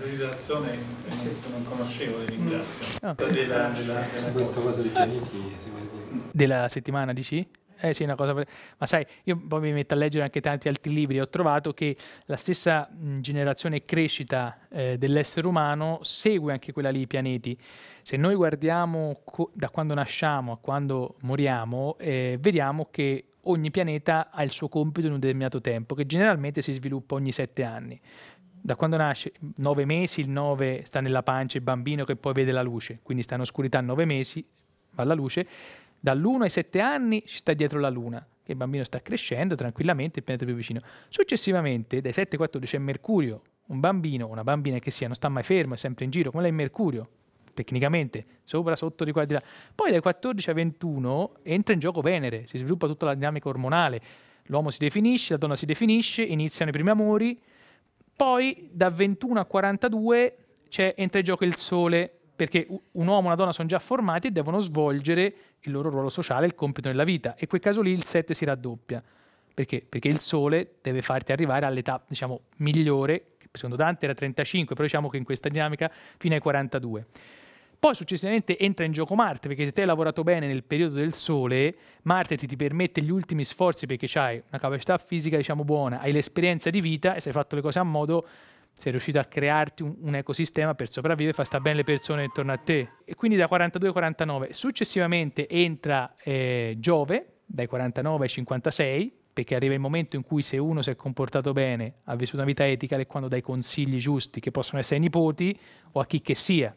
precisazione non conoscevo, vi ringrazio. No. Della, della, questa cosa dei pianeti della settimana dici? Eh sì, una cosa. Ma sai, io poi mi metto a leggere anche tanti altri libri. Ho trovato che la stessa generazione crescita eh, dell'essere umano segue anche quella lì, i pianeti. Se noi guardiamo co- da quando nasciamo a quando moriamo, eh, vediamo che ogni pianeta ha il suo compito in un determinato tempo, che generalmente si sviluppa ogni sette anni da quando nasce, 9 mesi, il 9 sta nella pancia il bambino che poi vede la luce, quindi sta in oscurità 9 mesi, va alla luce, dall'1 ai 7 anni ci sta dietro la luna, che il bambino sta crescendo tranquillamente, il pianeta più vicino. Successivamente, dai 7 ai 14 c'è Mercurio, un bambino, una bambina che sia, non sta mai fermo, è sempre in giro, come lei è Mercurio, tecnicamente, sopra, sotto, di qua, di là. Poi dai 14 ai 21 entra in gioco Venere, si sviluppa tutta la dinamica ormonale, l'uomo si definisce, la donna si definisce, iniziano i primi amori, poi da 21 a 42 c'è, entra in gioco il sole, perché un uomo e una donna sono già formati e devono svolgere il loro ruolo sociale, il compito nella vita. E in quel caso lì il 7 si raddoppia. Perché? Perché il sole deve farti arrivare all'età, diciamo, migliore, che secondo Dante era 35, però diciamo che in questa dinamica fino ai 42. Poi successivamente entra in gioco Marte, perché se te hai lavorato bene nel periodo del Sole, Marte ti, ti permette gli ultimi sforzi perché hai una capacità fisica diciamo buona, hai l'esperienza di vita e se hai fatto le cose a modo sei riuscito a crearti un, un ecosistema per sopravvivere e far stare bene le persone intorno a te. E quindi da 42 a 49 successivamente entra eh, Giove, dai 49 ai 56, perché arriva il momento in cui se uno si è comportato bene, ha vissuto una vita etica, è quando dai consigli giusti che possono essere ai nipoti o a chi che sia.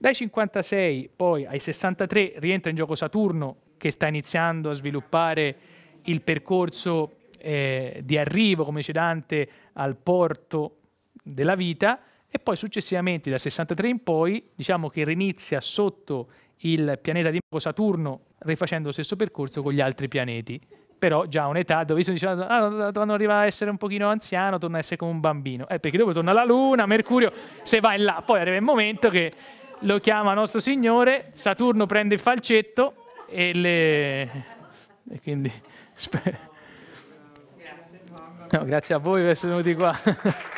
Dai 56 poi ai 63 rientra in gioco Saturno che sta iniziando a sviluppare il percorso eh, di arrivo, come dice Dante, al porto della vita e poi successivamente da 63 in poi diciamo che rinizia sotto il pianeta di Saturno rifacendo lo stesso percorso con gli altri pianeti però già a un'età dove si diceva ah, quando arriva a essere un pochino anziano torna a essere come un bambino eh, perché dopo torna la luna, Mercurio se va in là poi arriva il momento che lo chiama nostro Signore, Saturno prende il falcetto e le... E quindi... No, grazie a voi per essere venuti qua.